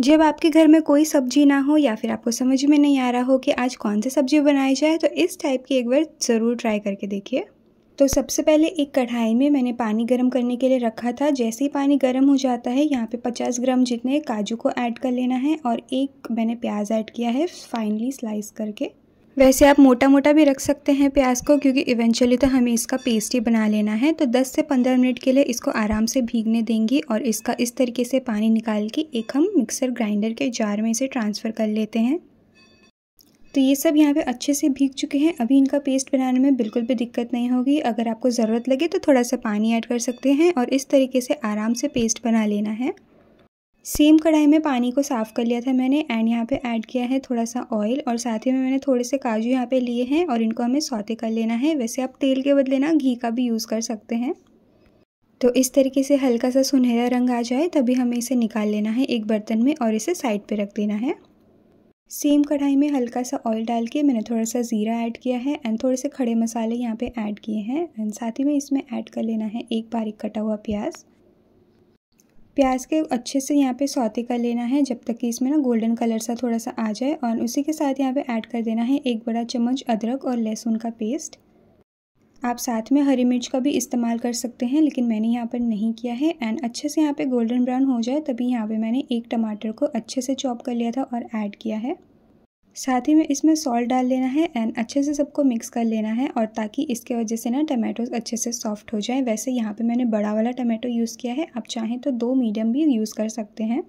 जब आपके घर में कोई सब्जी ना हो या फिर आपको समझ में नहीं आ रहा हो कि आज कौन सी सब्जी बनाई जाए तो इस टाइप की एक बार ज़रूर ट्राई करके देखिए तो सबसे पहले एक कढ़ाई में मैंने पानी गर्म करने के लिए रखा था जैसे ही पानी गर्म हो जाता है यहाँ पे 50 ग्राम जितने काजू को ऐड कर लेना है और एक मैंने प्याज ऐड किया है फाइनली स्लाइस करके वैसे आप मोटा मोटा भी रख सकते हैं प्याज को क्योंकि इवेंचुअली तो हमें इसका पेस्ट ही बना लेना है तो 10 से 15 मिनट के लिए इसको आराम से भीगने देंगी और इसका इस तरीके से पानी निकाल के एक हम मिक्सर ग्राइंडर के जार में इसे ट्रांसफ़र कर लेते हैं तो ये सब यहाँ पे अच्छे से भीग चुके हैं अभी इनका पेस्ट बनाने में बिल्कुल भी दिक्कत नहीं होगी अगर आपको ज़रूरत लगे तो थोड़ा सा पानी ऐड कर सकते हैं और इस तरीके से आराम से पेस्ट बना लेना है सेम कढ़ाई में पानी को साफ़ कर लिया था मैंने एंड यहाँ पे ऐड किया है थोड़ा सा ऑयल और साथ ही में मैंने थोड़े से काजू यहाँ पे लिए हैं और इनको हमें सौते कर लेना है वैसे आप तेल के बदले ना घी का भी यूज़ कर सकते हैं तो इस तरीके से हल्का सा सुनहरा रंग आ जाए तभी हमें इसे निकाल लेना है एक बर्तन में और इसे साइड पर रख देना है सेम कढ़ाई में हल्का सा ऑयल डाल के मैंने थोड़ा सा ज़ीरा ऐड किया है एंड थोड़े से खड़े मसाले यहाँ पे ऐड किए हैं एंड साथ ही में इसमें ऐड कर लेना है एक बारीक कटा हुआ प्याज़ प्याज के अच्छे से यहाँ पे सौते कर लेना है जब तक कि इसमें ना गोल्डन कलर सा थोड़ा सा आ जाए और उसी के साथ यहाँ पे ऐड कर देना है एक बड़ा चम्मच अदरक और लहसुन का पेस्ट आप साथ में हरी मिर्च का भी इस्तेमाल कर सकते हैं लेकिन मैंने यहाँ पर नहीं किया है एंड अच्छे से यहाँ पर गोल्डन ब्राउन हो जाए तभी यहाँ पर मैंने एक टमाटर को अच्छे से चॉप कर लिया था और ऐड किया है साथ ही में इसमें सॉल्ट डाल लेना है एंड अच्छे से सबको मिक्स कर लेना है और ताकि इसके वजह से ना टमाटोज अच्छे से सॉफ्ट हो जाए वैसे यहाँ पे मैंने बड़ा वाला टमाटो यूज़ किया है आप चाहें तो दो मीडियम भी यूज़ कर सकते हैं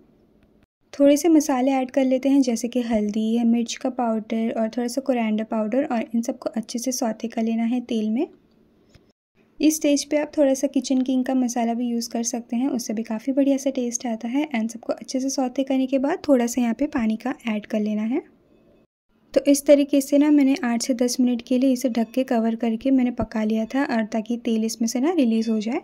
थोड़े से मसाले ऐड कर लेते हैं जैसे कि हल्दी मिर्च का पाउडर और थोड़ा सा कुरैंडा पाउडर और इन सबको अच्छे से सौते कर लेना है तेल में इस स्टेज पे आप थोड़ा सा किचन किंग का मसाला भी यूज़ कर सकते हैं उससे भी काफ़ी बढ़िया सा टेस्ट आता है एंड सबको अच्छे से सौते करने के बाद थोड़ा सा यहाँ पे पानी का ऐड कर लेना है तो इस तरीके से ना मैंने आठ से दस मिनट के लिए इसे ढक के कवर करके मैंने पका लिया था और ताकि तेल इसमें से ना रिलीज़ हो जाए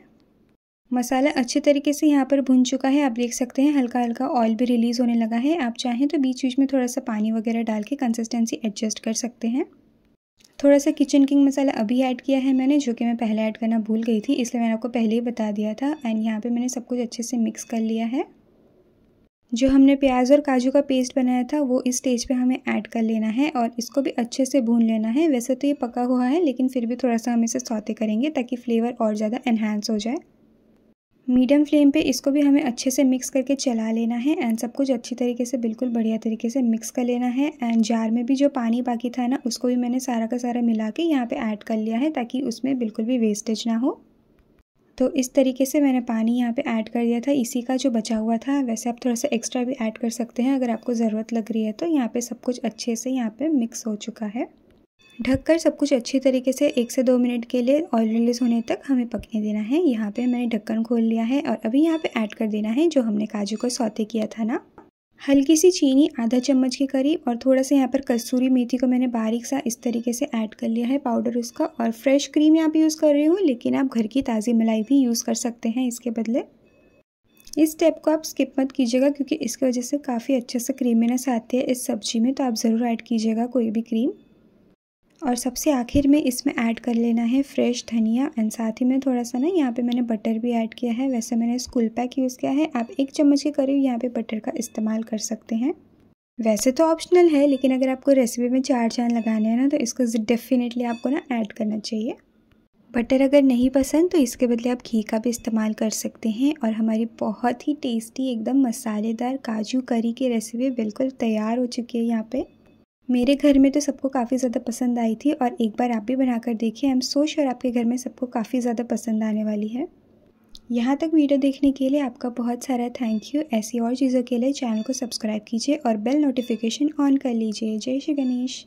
मसाला अच्छे तरीके से यहाँ पर भुन चुका है आप देख सकते हैं हल्का हल्का ऑयल भी रिलीज़ होने लगा है आप चाहें तो बीच बीच में थोड़ा सा पानी वगैरह डाल के कंसिस्टेंसी एडजस्ट कर सकते हैं थोड़ा सा किचन किंग मसाला अभी ऐड किया है मैंने जो कि मैं पहले ऐड करना भूल गई थी इसलिए मैंने आपको पहले ही बता दिया था एंड यहाँ पे मैंने सब कुछ अच्छे से मिक्स कर लिया है जो हमने प्याज और काजू का पेस्ट बनाया था वो इस स्टेज पे हमें ऐड कर लेना है और इसको भी अच्छे से भून लेना है वैसे तो ये पका हुआ है लेकिन फिर भी थोड़ा सा हम इसे सौते करेंगे ताकि फ्लेवर और ज़्यादा एनहेंस हो जाए मीडियम फ्लेम पे इसको भी हमें अच्छे से मिक्स करके चला लेना है एंड सब कुछ अच्छी तरीके से बिल्कुल बढ़िया तरीके से मिक्स कर लेना है एंड जार में भी जो पानी बाकी था ना उसको भी मैंने सारा का सारा मिला के यहाँ पे ऐड कर लिया है ताकि उसमें बिल्कुल भी वेस्टेज ना हो तो इस तरीके से मैंने पानी यहाँ पे ऐड कर दिया था इसी का जो बचा हुआ था वैसे आप थोड़ा सा एक्स्ट्रा भी ऐड कर सकते हैं अगर आपको ज़रूरत लग रही है तो यहाँ पे सब कुछ अच्छे से यहाँ पे मिक्स हो चुका है ढककर सब कुछ अच्छी तरीके से एक से दो मिनट के लिए ऑयल रिलीज़ होने तक हमें पकने देना है यहाँ पे मैंने ढक्कन खोल लिया है और अभी यहाँ पे ऐड कर देना है जो हमने काजू को सौते किया था ना हल्की सी चीनी आधा चम्मच के करीब और थोड़ा सा यहाँ पर कसूरी मेथी को मैंने बारीक सा इस तरीके से ऐड कर लिया है पाउडर उसका और फ्रेश क्रीम आप यूज़ कर रहे हो लेकिन आप घर की ताज़ी मलाई भी यूज़ कर सकते हैं इसके बदले इस स्टेप को आप स्किप मत कीजिएगा क्योंकि इसकी वजह से काफ़ी अच्छे से क्रीमिनेस आती है इस सब्जी में तो आप ज़रूर ऐड कीजिएगा कोई भी क्रीम और सबसे आखिर में इसमें ऐड कर लेना है फ्रेश धनिया एंड साथ ही में थोड़ा सा ना यहाँ पे मैंने बटर भी ऐड किया है वैसे मैंने स्कूल पैक यूज़ किया है आप एक चम्मच के करीब यहाँ पे बटर का इस्तेमाल कर सकते हैं वैसे तो ऑप्शनल है लेकिन अगर आपको रेसिपी में चार चांद लगाने हैं ना तो इसको डेफिनेटली आपको ना ऐड करना चाहिए बटर अगर नहीं पसंद तो इसके बदले आप घी का भी इस्तेमाल कर सकते हैं और हमारी बहुत ही टेस्टी एकदम मसालेदार काजू करी की रेसिपी बिल्कुल तैयार हो चुकी है यहाँ पर मेरे घर में तो सबको काफ़ी ज़्यादा पसंद आई थी और एक बार आप भी बनाकर देखिए आई एम सो श्योर आपके घर में सबको काफ़ी ज़्यादा पसंद आने वाली है यहाँ तक वीडियो देखने के लिए आपका बहुत सारा थैंक यू ऐसी और चीज़ों के लिए चैनल को सब्सक्राइब कीजिए और बेल नोटिफिकेशन ऑन कर लीजिए जय श्री गणेश